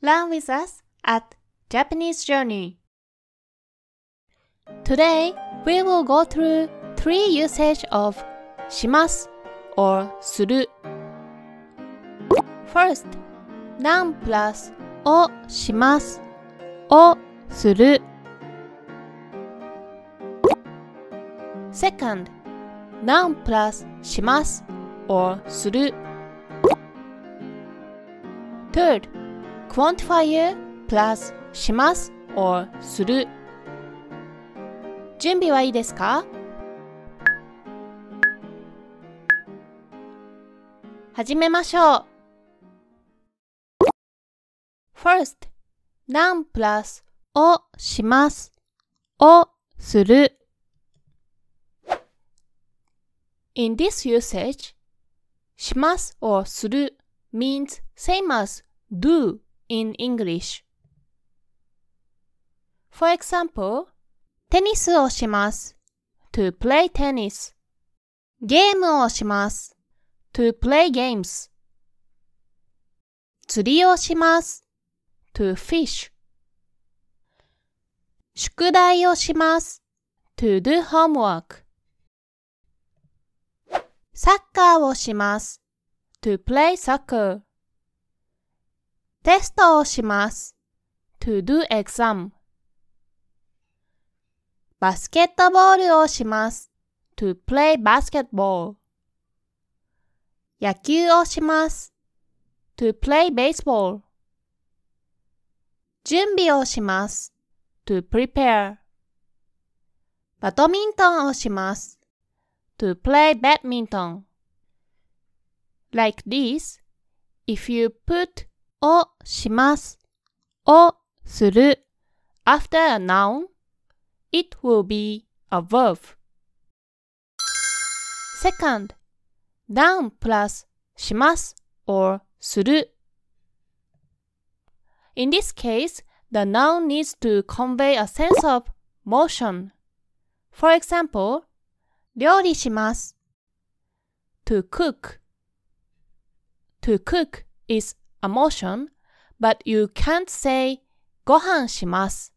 Learn with us at Japanese Journey. Today, we will go through three usage of します or する. First, noun plus をします or o Second, noun plus します or する. Third, quantifier plus します or する準備はいいですか始めましょう First, n o n plus をしますをする In this usage, します or する means same as do in English. For example, テニスをします to play tennis ゲームをします to play games 釣りをします to fish 宿題をします to do homework サッカーをします to play soccer テストをします。to do exam バスケットボールをします。to play basketball 野球をします。to play baseball 準備をします。to prepare バドミントンをします。to play badminton like this if you put をします。をする after a noun, it will be a verb. Second, down plus します or In this case, the noun needs to convey a sense of motion. For example, to cook. To cook is emulsion, but you can't say ご飯します.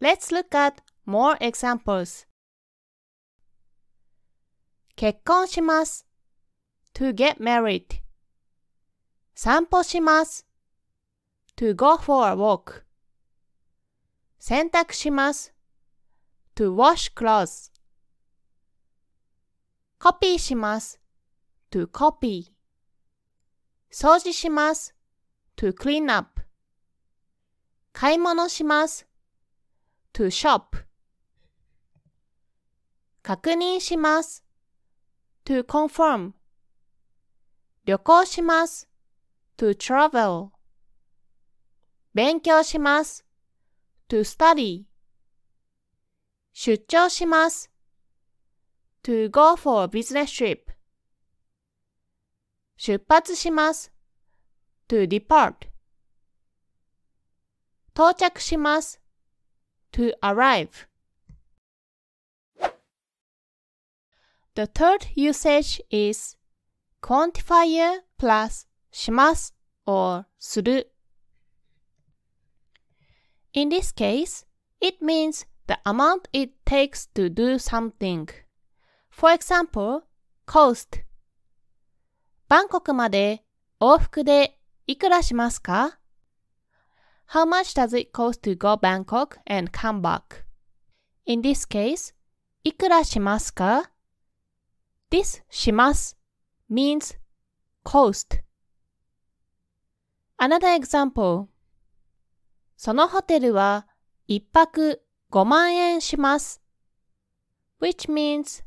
Let's look at more examples. 結婚します to get married 散歩します to go for a walk 洗濯します to wash clothes コピーします to copy 掃除します to clean up 買い物します to shop 確認します to confirm 旅行します to travel 勉強します to study 出張します to go for a business trip 出発します to depart 到着します to arrive The third usage is quantifier plus します or する In this case, it means the amount it takes to do something. For example, cost バンコクまで往復でいくらしますか How much does it cost to go Bangkok and come back? In this case, いくらしますか This します means cost. Another example そのホテルは一泊5万円します。which means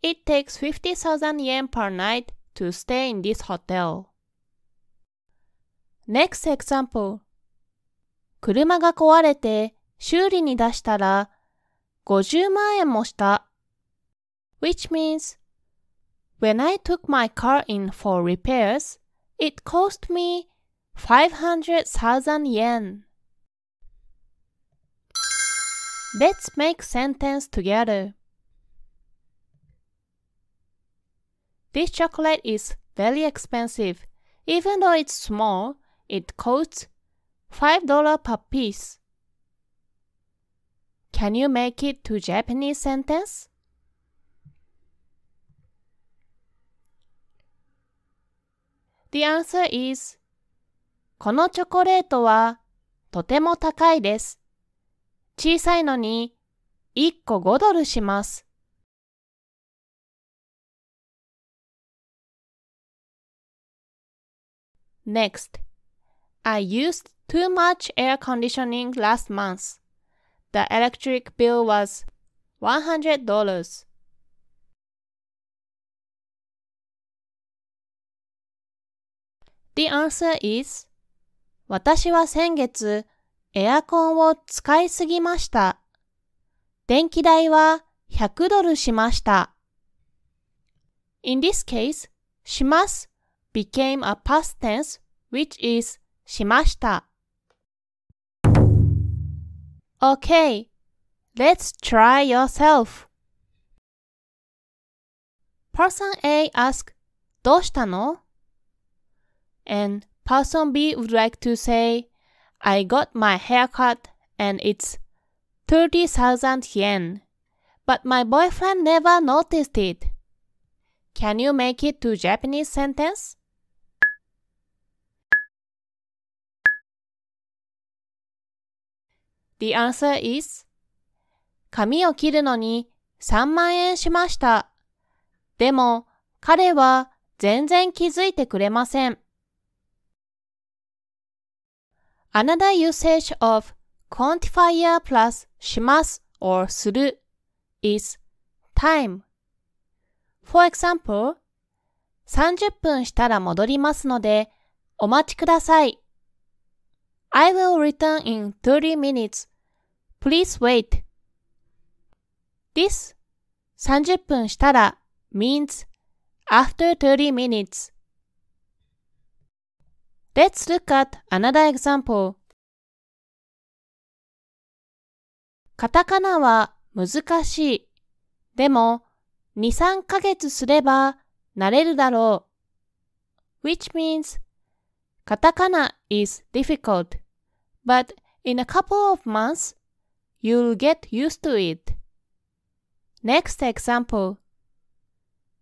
it takes 50,000 yen per night to stay in this hotel. Next example. 車が壊れて修理に出したら50万円もした。Which means, when I took my car in for repairs, it cost me 500,000 yen. Let's make sentence together. This chocolate is very expensive. Even though it's small, it costs $5 per piece. Can you make it to Japanese sentence? The answer is このチョコレートはとても高いです。小さいのに1個5ドルします。Next, I used too much air conditioning last month. The electric bill was $100. The answer is 私は先月エアコンを使いすぎました。電気代は100ドルしました。In this case, します became a past tense, which is shimashita. Okay, let's try yourself. Person A asks, どうしたの? And person B would like to say, I got my haircut and it's 30,000 yen. But my boyfriend never noticed it. Can you make it to Japanese sentence? The answer is 髪を切るのに3万円しました。でも彼は全然気づいてくれません。Another usage of quantifier plus します or する is time. For example, 30分したら戻りますのでお待ちください。I will return in 30 minutes. Please wait. This 30分したら means after 30 minutes. Let's look at another example. カタカナは難しい。でも、2、3ヶ月すれば慣れるだろう。which means カタカナ is difficult. but in a couple of months, you'll get used to it. Next example.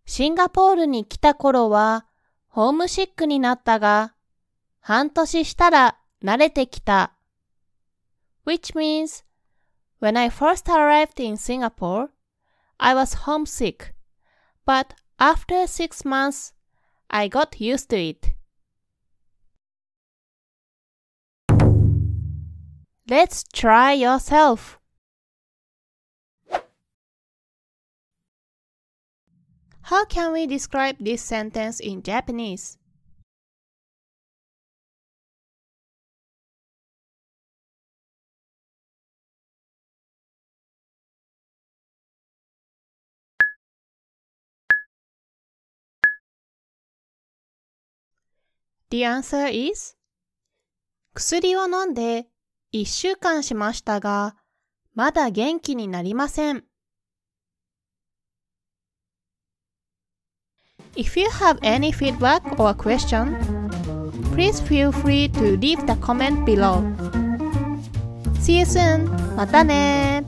シンガポールに来た頃は、ホームシックになったが、半年したら慣れてきた。Which means, when I first arrived in Singapore, I was homesick, but after six months, I got used to it. Let's try yourself. How can we describe this sentence in Japanese? The answer is 薬を飲んで一週間しましたが、まだ元気になりません。If you have any feedback or question, please feel free to leave the comment below. See you soon! またね